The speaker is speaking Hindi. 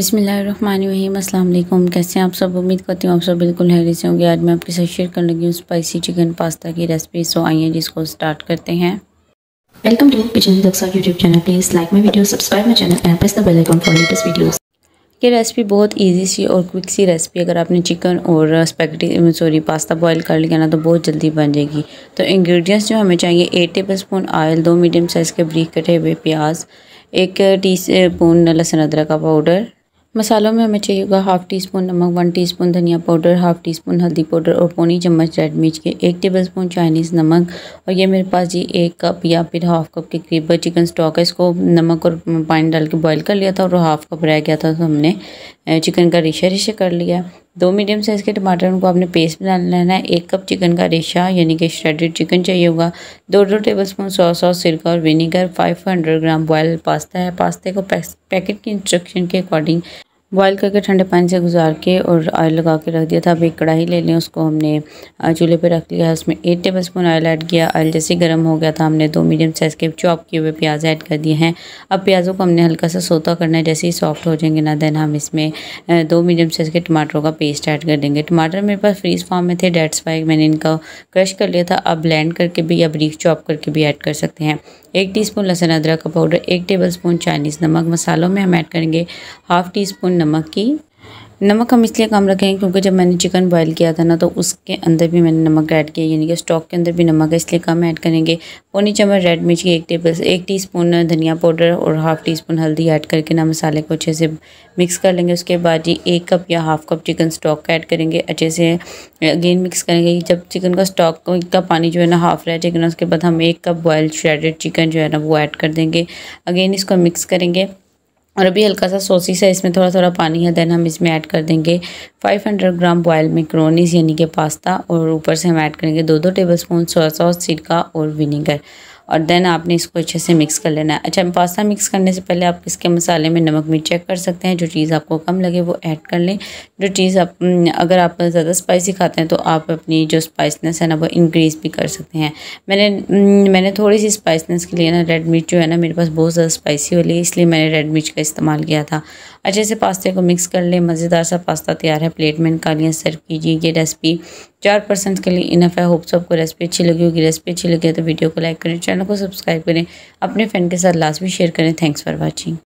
बिसमीम अल्लाम कैसे हैं आप सब उम्मीद करती हूँ आप सब बिल्कुल हैरी से होंगे आज मैं आपके साथ शेयर करने लगी हूँ स्पाइसी चिकन पास्ता की रेसिपी सो आइए जिसको स्टार्ट करते हैं welcome to kitchen YouTube channel please like my video subscribe my channel and press the bell icon for latest videos ये रेसिपी बहुत इजी सी और क्विक सी रेसिपी अगर आपने चिकन और स्पैगेटी सॉरी पास्ता बॉईल कर लिया ना तो बहुत जल्दी बन जाएगी तो इंग्रेडिएंट्स जो हमें चाहिए एट टेबल स्पून ऑयल दो मीडियम साइज़ के ब्रीक कटे हुए प्याज एक टी स्पून लहसुन अदरक का पाउडर मसालों में हमें चाहिए होगा हाफ़ टी स्पून नमक वन टी स्पून धनिया पाउडर हाफ़ टी स्पून हल्दी पाउडर और पौनी चम्मच रेड मिर्च के एक टेबल स्पून चाइनीज़ नमक और ये मेरे पास जी एक कप या फिर हाफ़ कप के करीब चिकन स्टॉक है इसको नमक और पानी डाल के बॉयल कर लिया था और हाफ़ कप रह गया था तो हमने चिकन का रेशा रेशा कर लिया दो मीडियम साइज़ के टमाटर उनको आपने पेस्ट बना लेना है एक कप चिकन का रेशा यानी कि श्रेडेड चिकन चाहिए होगा दो दो टेबल स्पून सॉस सॉस सिरका और विनीगर 500 ग्राम बॉयल पास्ता है पास्ते को पैकेट की इंस्ट्रक्शन के अकॉर्डिंग बॉईल करके ठंडे पानी से गुजार के और ऑयल लगा के रख दिया था अब एक कढ़ाई ले लें उसको हमने चूल्हे पे रख लिया उसमें एक टेबल स्पून ऑयल ऐड किया ऑयल जैसे गर्म हो गया था हमने दो मीडियम साइज़ के चॉप किए हुए प्याज ऐड कर दिए हैं अब प्याज़ों को हमने हल्का सा सोता करना है जैसे ही सॉफ्ट हो जाएंगे ना देन हम इसमें दो मीडियम साइज़ के टमाटरों का पेस्ट ऐड कर देंगे टमाटर मेरे पास फ्रीज फॉर्म में थे डेट्स वाई मैंने इनका क्रश कर लिया था अब ब्लैंड करके भी या ब्रीक चॉप करके भी ऐड कर सकते हैं एक टी स्पून लहसुन अदरक का पाउडर एक टेबल स्पून चाइनीज़ नमक मसालों में हम ऐड करेंगे हाफ़ टी स्पून नमक की नमक हम इसलिए कम रखें क्योंकि जब मैंने चिकन बॉईल किया था ना तो उसके अंदर भी मैंने नमक ऐड किया यानी कि स्टॉक के अंदर भी नमक है इसलिए कम ऐड करेंगे पौनी चम्मच रेड मिर्च की एक टेबल एक टीस्पून धनिया पाउडर और हाफ़ टी स्पून हल्दी ऐड करके ना मसाले को अच्छे से मिक्स कर लेंगे उसके बाद ही एक कप या हाफ़ कप चिकन स्टॉक का ऐड करेंगे अच्छे से अगेन मिक्स करेंगे जब चिकन का स्टॉक का पानी जो है ना हाफ रह जाएगा ना उसके बाद हम एक कप बॉयल श्रेडेड चिकन जो है ना वो ऐड कर देंगे अगेन इसको मिक्स करेंगे और अभी हल्का सा सोसिस है इसमें थोड़ा थोड़ा पानी है देन हम इसमें ऐड कर देंगे 500 ग्राम बॉयल मैक्रोनीस यानी कि पास्ता और ऊपर से हम ऐड करेंगे दो दो टेबल स्पून सोया सॉस सिरका और विनीगर और देन आपने इसको अच्छे से मिक्स कर लेना है अच्छा पास्ता मिक्स करने से पहले आप इसके मसाले में नमक मिर्च चेक कर सकते हैं जो चीज़ आपको कम लगे वो ऐड कर लें जो चीज़ आप हम्म, अगर आप ज़्यादा स्पाइसी खाते हैं तो आप अपनी जो स्पाइसनेस है ना वो इंक्रीज़ भी कर सकते हैं मैंने हम्म, मैंने थोड़ी सी स्पाइसनेस के लिए ना रेड मिर्च जो है ना मेरे पास बहुत ज़्यादा स्पाइसी वाली है इसलिए मैंने रेड मिर्च का इस्तेमाल किया था अच्छे से पास्ते को मिक्स कर लें मज़ेदार सा पास्ता तैयार है प्लेट में निकालिए सर्व कीजिए ये रेसिपी चार पर्सन के लिए इनफ है होप्स आपको रेसिपी अच्छी लगी होगी रेसिपी अच्छी लगी है तो वीडियो को लाइक करें चैनल को सब्सक्राइब करें अपने फ्रेंड के साथ लास्ट भी शेयर करें थैंक्स फॉर वॉचिंग